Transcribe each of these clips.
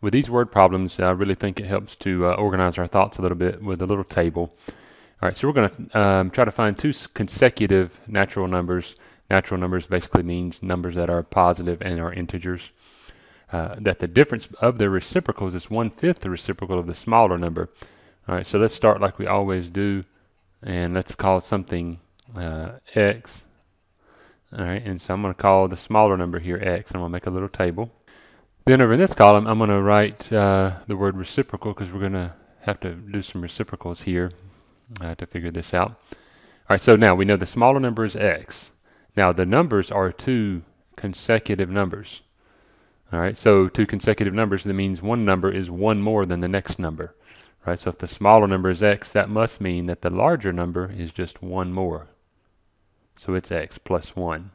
With these word problems, I really think it helps to uh, organize our thoughts a little bit with a little table. All right, so we're going to um, try to find two consecutive natural numbers. Natural numbers basically means numbers that are positive and are integers. Uh, that the difference of their reciprocals is one-fifth the reciprocal of the smaller number. All right, so let's start like we always do, and let's call something uh, x. All right, and so I'm going to call the smaller number here x. I'm going to make a little table. Then over in this column, I'm going to write uh, the word reciprocal because we're going to have to do some reciprocals here uh, to figure this out. All right, so now we know the smaller number is x. Now the numbers are two consecutive numbers. All right, so two consecutive numbers, that means one number is one more than the next number. Right, so if the smaller number is x, that must mean that the larger number is just one more. So it's x plus 1.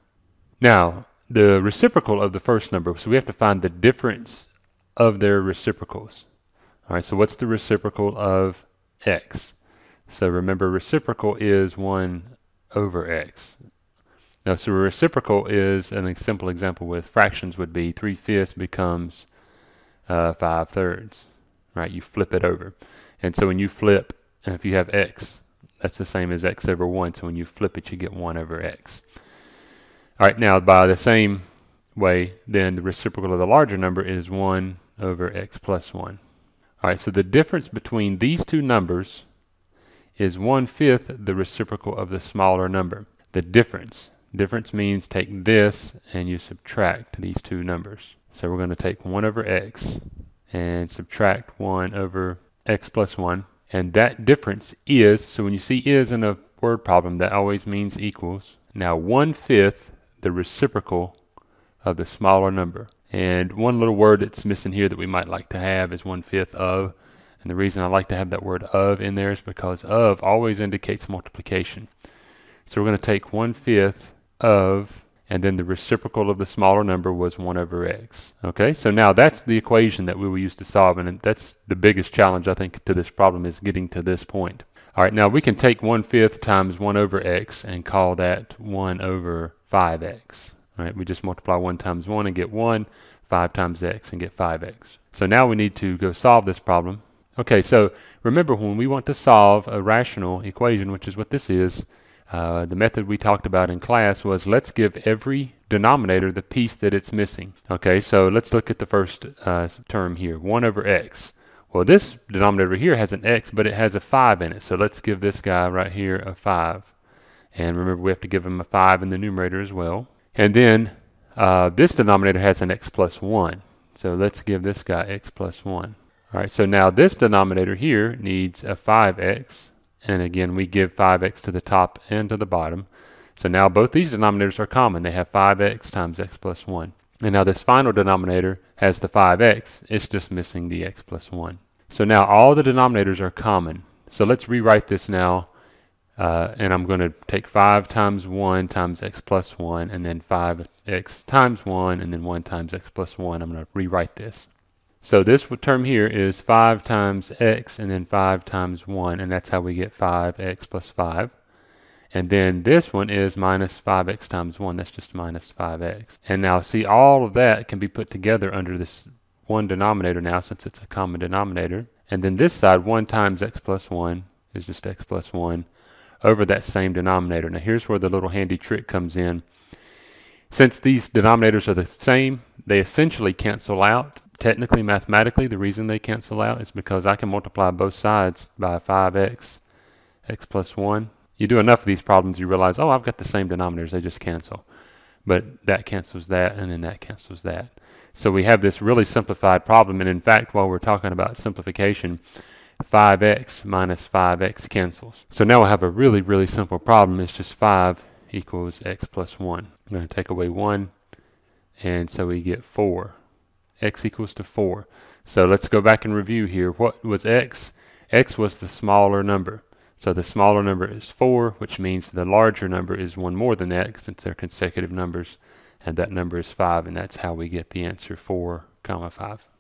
Now, the reciprocal of the first number. So we have to find the difference of their reciprocals. All right, so what's the reciprocal of x? So remember, reciprocal is 1 over x. Now, so a reciprocal is, an simple example with fractions would be 3 fifths becomes uh, 5 thirds, right? You flip it over. And so when you flip, if you have x, that's the same as x over 1. So when you flip it, you get 1 over x. All right, now by the same way, then the reciprocal of the larger number is 1 over x plus 1. All right, so the difference between these two numbers is 1 fifth the reciprocal of the smaller number. The difference. Difference means take this and you subtract these two numbers. So we're going to take 1 over x and subtract 1 over x plus 1. And that difference is, so when you see is in a word problem, that always means equals. Now 1 fifth the reciprocal of the smaller number. And one little word that's missing here that we might like to have is one-fifth of. And the reason I like to have that word of in there is because of always indicates multiplication. So we're going to take one-fifth of, and then the reciprocal of the smaller number was 1 over x. Okay, so now that's the equation that we will use to solve, and that's the biggest challenge, I think, to this problem is getting to this point. All right, now we can take one-fifth times 1 over x and call that 1 over 5x. All right, we just multiply 1 times 1 and get 1, 5 times x and get 5x. So now we need to go solve this problem. Okay, so remember when we want to solve a rational equation, which is what this is, uh, the method we talked about in class was let's give every denominator the piece that it's missing. Okay, so let's look at the first uh, term here, 1 over x. Well, this denominator here has an x, but it has a 5 in it, so let's give this guy right here a 5. And remember, we have to give them a 5 in the numerator as well. And then uh, this denominator has an x plus 1. So let's give this guy x plus 1. All right, so now this denominator here needs a 5x. And again, we give 5x to the top and to the bottom. So now both these denominators are common. They have 5x times x plus 1. And now this final denominator has the 5x. It's just missing the x plus 1. So now all the denominators are common. So let's rewrite this now uh, and I'm going to take 5 times 1 times x plus 1, and then 5x times 1, and then 1 times x plus 1. I'm going to rewrite this. So this term here is 5 times x, and then 5 times 1, and that's how we get 5x plus 5. And then this one is minus 5x times 1. That's just minus 5x. And now see, all of that can be put together under this one denominator now since it's a common denominator. And then this side, 1 times x plus 1 is just x plus 1 over that same denominator. Now here's where the little handy trick comes in. Since these denominators are the same, they essentially cancel out. Technically, mathematically, the reason they cancel out is because I can multiply both sides by 5x, x plus 1. You do enough of these problems, you realize, oh, I've got the same denominators, they just cancel. But that cancels that, and then that cancels that. So we have this really simplified problem, and in fact, while we're talking about simplification, 5x minus 5x cancels. So now we have a really, really simple problem. It's just 5 equals x plus 1. I'm going to take away 1, and so we get 4. x equals to 4. So let's go back and review here. What was x? x was the smaller number. So the smaller number is 4, which means the larger number is 1 more than x since they're consecutive numbers, and that number is 5, and that's how we get the answer 4 comma 5.